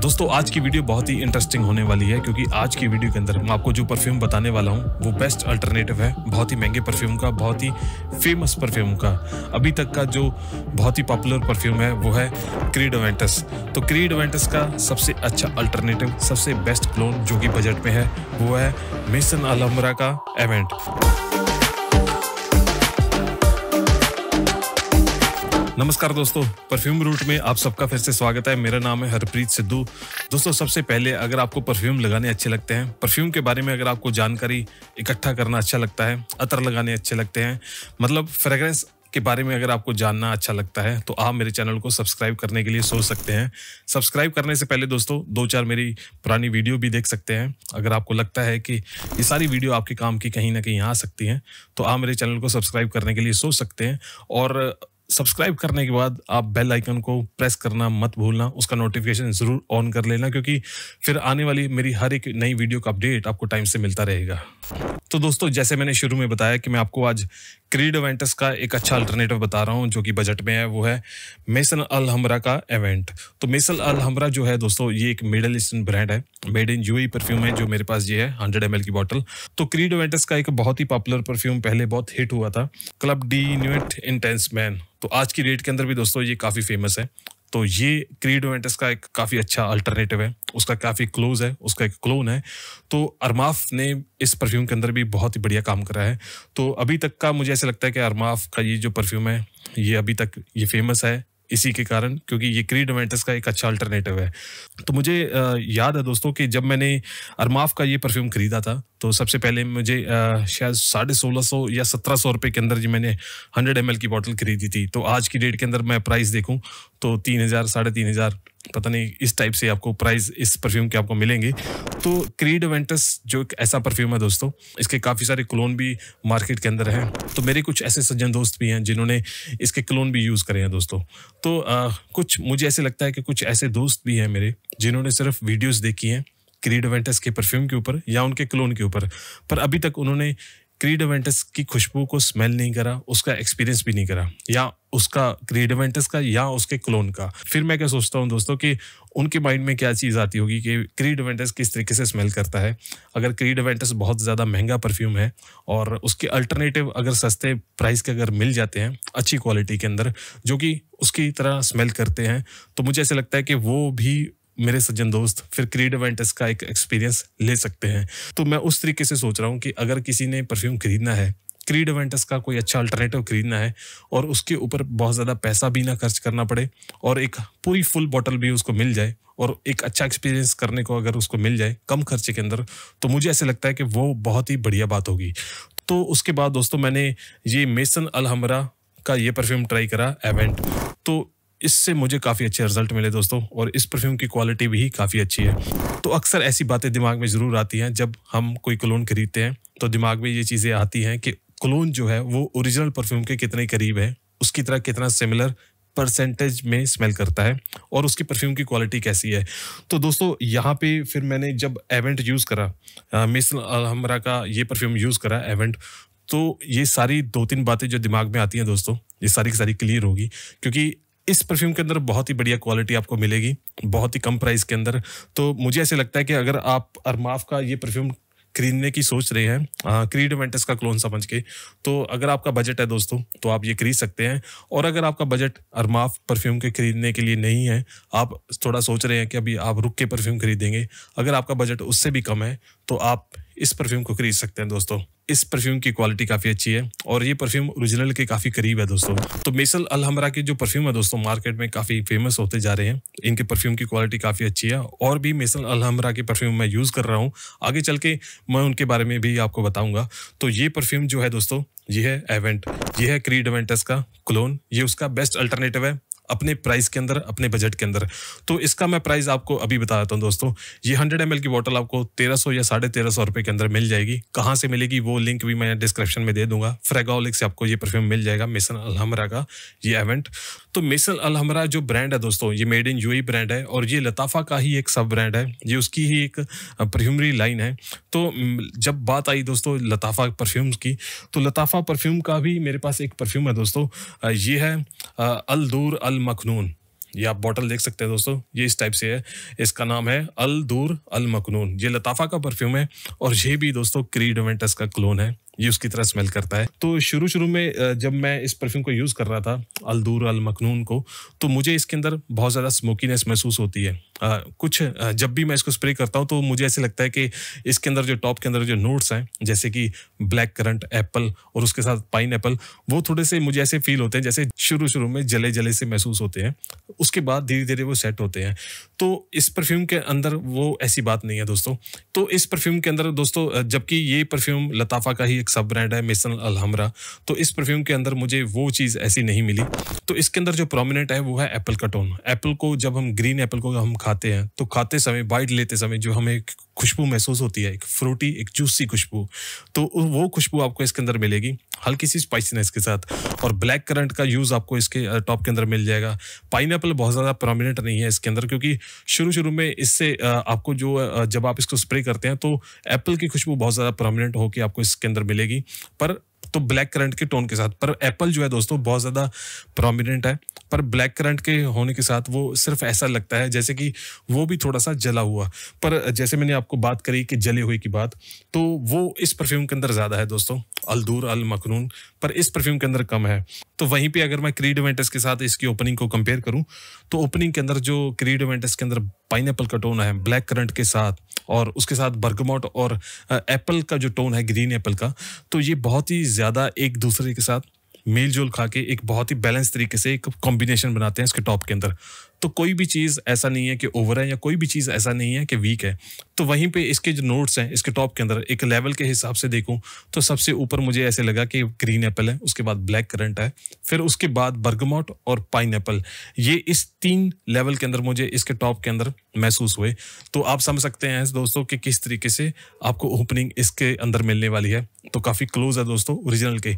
दोस्तों आज की वीडियो बहुत ही इंटरेस्टिंग होने वाली है क्योंकि आज की वीडियो के अंदर मैं आपको जो परफ्यूम बताने वाला हूँ वो बेस्ट अल्टरनेटिव है बहुत ही महंगे परफ्यूम का बहुत ही फेमस परफ्यूम का अभी तक का जो बहुत ही पॉपुलर परफ्यूम है वो है क्रीड ओवेंटस तो क्रीड ओवेंटस का सबसे अच्छा अल्टरनेटिव सबसे बेस्ट क्लोन जो कि बजट में है वो है मिसन अलहमरा का एवेंट नमस्कार दोस्तों परफ्यूम रूट में आप सबका फिर से स्वागत है मेरा नाम है हरप्रीत सिद्धू दोस्तों सबसे पहले अगर आपको परफ्यूम लगाने अच्छे लगते हैं परफ्यूम के बारे में अगर आपको जानकारी इकट्ठा करना अच्छा लगता है अतर लगाने अच्छे लगते हैं मतलब फ्रेगरेंस के बारे में अगर आपको जानना अच्छा लगता है तो आप मेरे चैनल को सब्सक्राइब करने के लिए सोच सकते हैं सब्सक्राइब करने से पहले दोस्तों दो चार मेरी पुरानी वीडियो भी देख सकते हैं अगर आपको लगता है कि ये सारी वीडियो आपके काम की कहीं ना कहीं आ सकती हैं तो आप मेरे चैनल को सब्सक्राइब करने के लिए सोच सकते हैं और सब्सक्राइब करने के बाद आप बेल आइकन को प्रेस करना मत भूलना उसका नोटिफिकेशन ज़रूर ऑन कर लेना क्योंकि फिर आने वाली मेरी हर एक नई वीडियो का अपडेट आपको टाइम से मिलता रहेगा तो दोस्तों जैसे मैंने शुरू में बताया कि मैं आपको आज क्रीड एवेंटस का एक अच्छा अल्टरनेटिव बता रहा हूँ जो कि बजट में है वो है मेसन अल हमरा का इवेंट तो मेसन अल हमरा जो है दोस्तों ये एक मिडल ईस्टर्न ब्रांड है मेड इन यूई परफ्यूम है जो मेरे पास ये है हंड्रेड एम की बॉटल तो क्रीड एवेंटस का एक बहुत ही पॉपुलर परफ्यूम पहले बहुत हिट हुआ था Club de Nuit Intense Man तो आज की डेट के अंदर भी दोस्तों ये काफ़ी फेमस है तो ये क्रीड ओवेंटस का एक काफ़ी अच्छा अल्टरनेटिव है उसका काफ़ी क्लोज है उसका एक क्लोन है तो अरमाफ ने इस परफ्यूम के अंदर भी बहुत ही बढ़िया काम करा है तो अभी तक का मुझे ऐसा लगता है कि अरमाफ का ये जो परफ्यूम है ये अभी तक ये फेमस है इसी के कारण क्योंकि ये क्रीड वेंटस का एक अच्छा अल्टरनेटिव है तो मुझे याद है दोस्तों कि जब मैंने अरमाफ का ये परफ्यूम ख़रीदा था तो सबसे पहले मुझे शायद साढ़े सोलह सौ या सत्रह सौ रुपये के अंदर जी मैंने हंड्रेड एम की बॉटल खरीदी थी तो आज की डेट के अंदर मैं प्राइस देखूँ तो तीन हज़ार साढ़े तीन हज़ार पता नहीं इस टाइप से आपको प्राइस इस परफ्यूम के आपको मिलेंगे तो क्रीड वेंटस जो एक ऐसा परफ्यूम है दोस्तों इसके काफ़ी सारे क्लोन भी मार्केट के अंदर हैं तो मेरे कुछ ऐसे सज्जन दोस्त भी हैं जिन्होंने इसके क्लोन भी यूज़ करे हैं दोस्तों तो आ, कुछ मुझे ऐसे लगता है कि कुछ ऐसे दोस्त भी हैं मेरे जिन्होंने सिर्फ वीडियोज़ देखी हैं क्रीड वेंटस के परफ्यूम के ऊपर या उनके क्लोन के ऊपर पर अभी तक उन्होंने क्रीडवेंटस की खुशबू को स्मेल नहीं करा उसका एक्सपीरियंस भी नहीं करा या उसका क्रीडवेंटस का या उसके क्लोन का फिर मैं क्या सोचता हूँ दोस्तों कि उनके माइंड में क्या चीज़ आती होगी कि क्रीडवेंटस किस तरीके से स्मेल करता है अगर क्रीडवेंटस बहुत ज़्यादा महंगा परफ्यूम है और उसके अल्टरनेटिव अगर सस्ते प्राइस के अगर मिल जाते हैं अच्छी क्वालिटी के अंदर जो कि उसकी तरह स्मेल करते हैं तो मुझे ऐसा लगता है कि वो भी मेरे सज्जन दोस्त फिर क्रीड इवेंटस का एक एक्सपीरियंस ले सकते हैं तो मैं उस तरीके से सोच रहा हूँ कि अगर किसी ने परफ्यूम खरीदना है क्रीड इवेंटस का कोई अच्छा अल्टरनेटिव खरीदना है और उसके ऊपर बहुत ज़्यादा पैसा भी ना खर्च करना पड़े और एक पूरी फुल बॉटल भी उसको मिल जाए और एक अच्छा एक्सपीरियंस करने को अगर उसको मिल जाए कम खर्चे के अंदर तो मुझे ऐसे लगता है कि वो बहुत ही बढ़िया बात होगी तो उसके बाद दोस्तों मैंने ये मेसन अलहमरा का ये परफ्यूम ट्राई करा एवेंट तो इससे मुझे काफ़ी अच्छे रिजल्ट मिले दोस्तों और इस परफ्यूम की क्वालिटी भी काफ़ी अच्छी है तो अक्सर ऐसी बातें दिमाग में ज़रूर आती हैं जब हम कोई कलोन खरीदते हैं तो दिमाग में ये चीज़ें आती हैं कि क्लोन जो है वो ओरिजिनल परफ्यूम के कितने करीब है उसकी तरह कितना सिमिलर परसेंटेज में स्मेल करता है और उसकी परफ्यूम की क्वालिटी कैसी है तो दोस्तों यहाँ पे फिर मैंने जब एवेंट यूज़ करा मिस हमरा का ये परफ्यूम यूज़ करा एवेंट तो ये सारी दो तीन बातें जो दिमाग में आती हैं दोस्तों ये सारी की सारी क्लियर होगी क्योंकि इस परफ्यूम के अंदर बहुत ही बढ़िया क्वालिटी आपको मिलेगी बहुत ही कम प्राइस के अंदर तो मुझे ऐसे लगता है कि अगर आप अरमाफ का ये परफ्यूम खरीदने की सोच रहे हैं क्रीड वेंटस का क्लोन समझ के तो अगर आपका बजट है दोस्तों तो आप ये खरीद सकते हैं और अगर आपका बजट अरमाफ परफ्यूम के खरीदने के लिए नहीं है आप थोड़ा सोच रहे हैं कि अभी आप रुक के परफ्यूम खरीदेंगे अगर आपका बजट उससे भी कम है तो आप इस परफ्यूम को खरीद सकते हैं दोस्तों इस परफ्यूम की क्वालिटी काफ़ी अच्छी है और ये परफ्यूम ओरिजिनल के काफ़ी करीब है दोस्तों तो मेसल अल हमरा के जो परफ्यूम है दोस्तों मार्केट में काफ़ी फेमस होते जा रहे हैं इनके परफ्यूम की क्वालिटी काफ़ी अच्छी है और भी मेसल अल हमरा के परफ्यूम मैं यूज़ कर रहा हूँ आगे चल के मैं उनके बारे में भी आपको बताऊंगा तो ये परफ्यूम जो है दोस्तों ये है एवेंट ये है क्रीड एवेंटस का क्लोन ये उसका बेस्ट अल्टरनेटिव है अपने प्राइस के अंदर अपने बजट के अंदर तो इसका मैं प्राइस आपको अभी बता देता हूँ दोस्तों ये हंड्रेड एम की बॉटल आपको तेरह सौ या साढ़े तेरह सौ रुपये के अंदर मिल जाएगी कहाँ से मिलेगी वो लिंक भी मैं डिस्क्रिप्शन में दे दूंगा फ्रेगोलिक से आपको ये परफ्यूम मिल जाएगा मिसन अलहमरा का ये इवेंट तो मिसन अलहमरा जो ब्रांड है दोस्तों ये मेड इन यू ब्रांड है और ये लताफा का ही एक सब ब्रांड है ये उसकी ही एक परफ्यूमरी लाइन है तो जब बात आई दोस्तों लताफा परफ्यूम्स की तो लताफा परफ्यूम का भी मेरे पास एक परफ्यूम है दोस्तों ये है अल दूर अल मखनून ये आप बॉटल देख सकते हैं दोस्तों ये इस टाइप से है इसका नाम है अल दूर अल मखनून ये लताफा का परफ्यूम है और ये भी दोस्तों क्रीडोमेंटस का क्लोन है ये उसकी तरह स्मेल करता है तो शुरू शुरू में जब मैं इस परफ्यूम को यूज़ कर रहा था अलदूर अल मखनून को तो मुझे इसके अंदर बहुत ज़्यादा स्मोकीनेस महसूस होती है आ, कुछ जब भी मैं इसको स्प्रे करता हूँ तो मुझे ऐसे लगता है कि इसके अंदर जो टॉप के अंदर जो नोट्स हैं जैसे कि ब्लैक करंट एप्पल और उसके साथ पाइन एप्पल वो थोड़े से मुझे ऐसे फील होते हैं जैसे शुरू शुरू में जले जले से महसूस होते हैं उसके बाद धीरे धीरे वो सेट होते हैं तो इस परफ्यूम के अंदर वो ऐसी बात नहीं है दोस्तों तो इस परफ्यूम के अंदर दोस्तों जबकि ये परफ्यूम लताफा का ही एक सब ब्रांड है मिसन अलहमरा तो इस परफ्यूम के अंदर मुझे वो चीज़ ऐसी नहीं मिली तो इसके अंदर जो प्रोमिनेंट है वो है एप्पल का टोन एप्पल को जब हम ग्रीन एप्पल को हम खाते हैं तो खाते समय बाइट लेते समय जो हमें खुशबू महसूस होती है एक फ्रूटी एक जूसी खुशबू तो वो खुशबू आपको इसके अंदर मिलेगी हल्की सी स्पाइसीनेस के साथ और ब्लैक करंट का यूज़ आपको इसके टॉप के अंदर मिल जाएगा पाइन बहुत ज़्यादा प्रोमिनेंट नहीं है इसके अंदर क्योंकि शुरू शुरू में इससे आपको जो जब आप इसको स्प्रे करते हैं तो एप्पल की खुशबू बहुत ज़्यादा प्रोमिनेंट होकर आपको इसके अंदर मिलेगी पर तो ब्लैक करंट के टोन के साथ पर एप्पल जो है दोस्तों बहुत ज़्यादा प्रोमिनेंट है पर ब्लैक करंट के होने के साथ वो सिर्फ ऐसा लगता है जैसे कि वो भी थोड़ा सा जला हुआ पर जैसे मैंने आपको बात करी कि जले हुए की बात तो वो इस परफ्यूम के अंदर ज़्यादा है दोस्तों अलदूर अल मखनून पर इस परफ्यूम के अंदर कम है तो वहीं पे अगर मैं क्रीड इवेंटस के साथ इसकी ओपनिंग को कंपेयर करूँ तो ओपनिंग के अंदर जो क्रीड इवेंटस के अंदर पाइन का टोन है ब्लैक करंट के साथ और उसके साथ बर्गमोट और एप्पल का जो टोन है ग्रीन एप्पल का तो ये बहुत ही ज़्यादा एक दूसरे के साथ मेल जोल खा के एक बहुत ही बैलेंस तरीके से एक कॉम्बिनेशन बनाते हैं इसके टॉप के अंदर तो कोई भी चीज़ ऐसा नहीं है कि ओवर है या कोई भी चीज़ ऐसा नहीं है कि वीक है तो वहीं पे इसके जो नोट्स हैं इसके टॉप के अंदर एक लेवल के हिसाब से देखूं तो सबसे ऊपर मुझे ऐसे लगा कि ग्रीन एप्पल है उसके बाद ब्लैक करंट है फिर उसके बाद बर्गमोट और पाइन ये इस तीन लेवल के अंदर मुझे इसके टॉप के अंदर महसूस हुए तो आप समझ सकते हैं दोस्तों कि किस तरीके से आपको ओपनिंग इसके अंदर मिलने वाली है तो काफ़ी क्लोज है दोस्तों ओरिजिनल के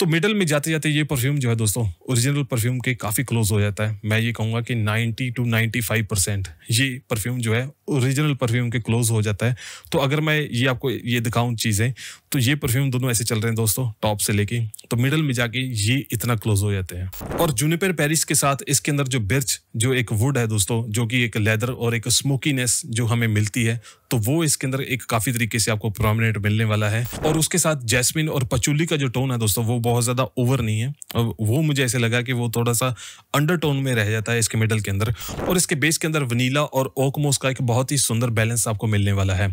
तो मिडल में जाते जाते ये परफ्यूम जो है दोस्तों ओरिजिनल परफ्यूम के काफ़ी क्लोज हो जाता है मैं ये कहूँगा कि 90 टू 95 परसेंट ये परफ्यूम जो है ओरिजिनल परफ्यूम के क्लोज हो जाता है तो अगर मैं ये आपको ये दिखाऊं चीज़ें तो ये परफ्यूम दोनों ऐसे चल रहे हैं दोस्तों टॉप से लेके तो मिडल में जाके ये इतना क्लोज हो जाते हैं और जूनिपर पेरिस के साथ इसके अंदर जो बिर्च जो एक वुड है दोस्तों जो कि एक लेदर और एक स्मोकीनेस जो हमें मिलती है तो वो इसके अंदर एक काफ़ी तरीके से आपको प्रोमिनेंट मिलने वाला है और उसके साथ जैस्मिन और पचूली का जो टोन है दोस्तों वो बहुत ज़्यादा ओवर नहीं है और वो मुझे ऐसे लगा कि वो थोड़ा सा अंडर टोन में रह जाता है इसके मिडल के अंदर और इसके बेस के अंदर वनीला और ओकमोस का एक बहुत बहुत ही सुंदर बैलेंस आपको मिलने वाला है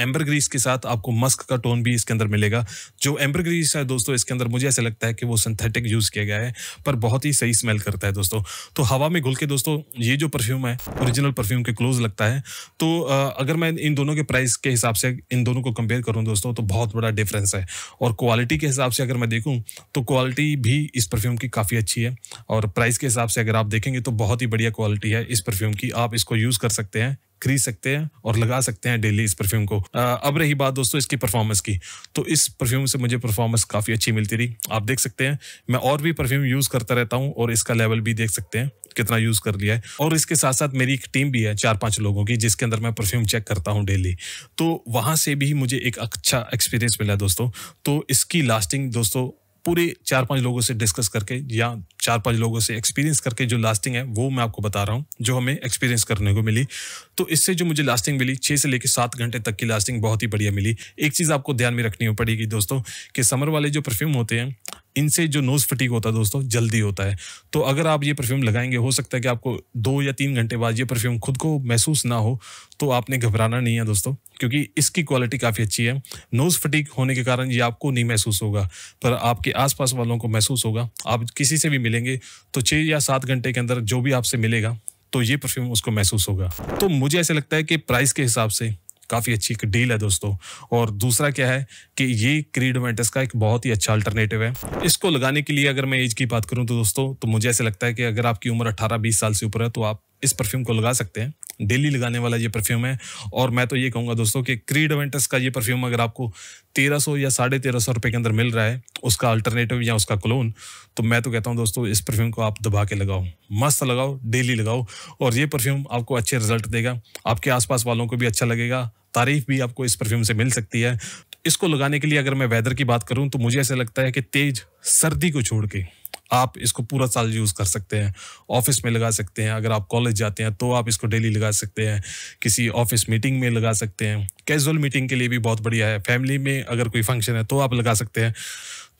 एम्बर ग्रीस के साथ आपको मस्क का टोन भी इसके अंदर मिलेगा जो एम्बर ग्रीस है दोस्तों इसके अंदर मुझे ऐसा लगता है कि वो सिंथेटिक यूज़ किया गया है पर बहुत ही सही स्मेल करता है दोस्तों तो हवा में घुल के दोस्तों ये जो परफ्यूम है ओरिजिनल परफ्यूम के क्लोज लगता है तो अगर मैं इन दोनों के प्राइस के हिसाब से इन दोनों को कंपेयर करूँ दोस्तों तो बहुत बड़ा डिफरेंस है और क्वालिटी के हिसाब से अगर मैं देखूँ तो क्वालिटी भी इस परफ्यूम की काफ़ी अच्छी है और प्राइस के हिसाब से अगर आप देखेंगे तो बहुत ही बढ़िया क्वालिटी है इस परफ्यूम की आप इसको यूज़ कर सकते हैं खरीद सकते हैं और लगा सकते हैं डेली इस परफ्यूम को अब रही बात दोस्तों इसकी परफॉर्मेंस की तो इस परफ्यूम से मुझे परफॉर्मेंस काफ़ी अच्छी मिलती रही आप देख सकते हैं मैं और भी परफ्यूम यूज़ करता रहता हूँ और इसका लेवल भी देख सकते हैं कितना यूज़ कर लिया है और इसके साथ साथ मेरी एक टीम भी है चार पांच लोगों की जिसके अंदर मैं परफ्यूम चेक करता हूँ डेली तो वहाँ से भी मुझे एक अच्छा एक्सपीरियंस मिला दोस्तों तो इसकी लास्टिंग दोस्तों पूरे चार पांच लोगों से डिस्कस करके या चार पांच लोगों से एक्सपीरियंस करके जो लास्टिंग है वो मैं आपको बता रहा हूँ जो हमें एक्सपीरियंस करने को मिली तो इससे जो मुझे लास्टिंग मिली छः से लेकर सात घंटे तक की लास्टिंग बहुत ही बढ़िया मिली एक चीज़ आपको ध्यान में रखनी पड़ेगी दोस्तों कि समर वाले जो परफ्यूम होते हैं इनसे जो नोज फटीक होता है दोस्तों जल्दी होता है तो अगर आप ये परफ्यूम लगाएंगे हो सकता है कि आपको दो या तीन घंटे बाद ये परफ्यूम खुद को महसूस ना हो तो आपने घबराना नहीं है दोस्तों क्योंकि इसकी क्वालिटी काफ़ी अच्छी है नोज़ फटीक होने के कारण ये आपको नहीं महसूस होगा पर आपके आसपास वालों को महसूस होगा आप किसी से भी मिलेंगे तो छः या सात घंटे के अंदर जो भी आपसे मिलेगा तो ये परफ्यूम उसको महसूस होगा तो मुझे ऐसा लगता है कि प्राइस के हिसाब से काफ़ी अच्छी एक डील है दोस्तों और दूसरा क्या है कि ये क्रीड मेंटस का एक बहुत ही अच्छा अल्टरनेटिव है इसको लगाने के लिए अगर मैं एज की बात करूँ तो दोस्तों तो मुझे ऐसे लगता है कि अगर आपकी उम्र अट्ठारह बीस साल से ऊपर है तो आप इस परफ्यूम को लगा सकते हैं डेली लगाने वाला ये परफ्यूम है और मैं तो ये कहूँगा दोस्तों कि क्रीड अवेंटस का ये परफ्यूम अगर आपको तेरह सौ या साढ़े तेरह सौ रुपये के अंदर मिल रहा है उसका अल्टरनेटिव या उसका क्लोन तो मैं तो कहता हूँ दोस्तों इस परफ्यूम को आप दबा के लगाओ मस्त लगाओ डेली लगाओ और ये परफ्यूम आपको अच्छे रिजल्ट देगा आपके आसपास वालों को भी अच्छा लगेगा तारीफ भी आपको इस परफ्यूम से मिल सकती है तो इसको लगाने के लिए अगर मैं वेदर की बात करूँ तो मुझे ऐसा लगता है कि तेज सर्दी को छोड़ के आप इसको पूरा साल यूज़ कर सकते हैं ऑफिस में लगा सकते हैं अगर आप कॉलेज जाते हैं तो आप इसको डेली लगा सकते हैं किसी ऑफिस मीटिंग में लगा सकते हैं कैजुअल मीटिंग के लिए भी बहुत बढ़िया है फैमिली में अगर कोई फंक्शन है तो आप लगा सकते हैं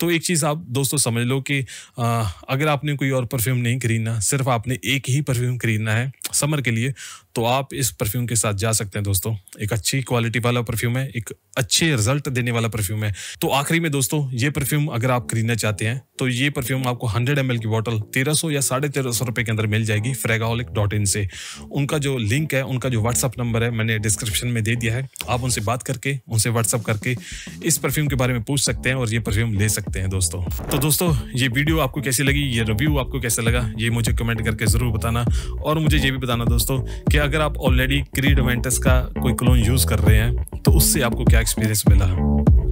तो एक चीज़ आप दोस्तों समझ लो कि आ, अगर आपने कोई और परफ्यूम नहीं खरीदना सिर्फ आपने एक ही परफ्यूम खरीदना है समर के लिए तो आप इस परफ्यूम के साथ जा सकते हैं दोस्तों एक अच्छी क्वालिटी वाला परफ्यूम है एक अच्छे रिजल्ट देने वाला परफ्यूम है तो आखिरी में दोस्तों ये परफ्यूम अगर आप खरीदना चाहते हैं तो ये परफ्यूम आपको 100 एम की बोतल 1300 या साढ़े तेरह सौ रुपये के अंदर मिल जाएगी फ्रेगाहोलिक डॉट इन से उनका जो लिंक है उनका जो व्हाट्सअप नंबर है मैंने डिस्क्रिप्शन में दे दिया है आप उनसे बात करके उनसे व्हाट्सअप करके इस परफ्यूम के बारे में पूछ सकते हैं और ये परफ्यूम ले सकते हैं दोस्तों तो दोस्तों ये वीडियो आपको कैसी लगी ये रिव्यू आपको कैसा लगा ये मुझे कमेंट करके ज़रूर बताना और मुझे ये भी बताना दोस्तों कि अगर आप ऑलरेडी क्रीड वेंटस का कोई क्लोन यूज कर रहे हैं तो उससे आपको क्या एक्सपीरियंस मिला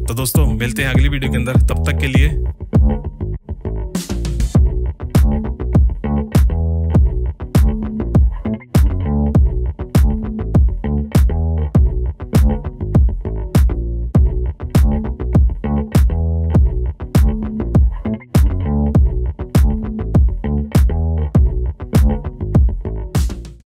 तो दोस्तों मिलते हैं अगली वीडियो के अंदर तब तक के लिए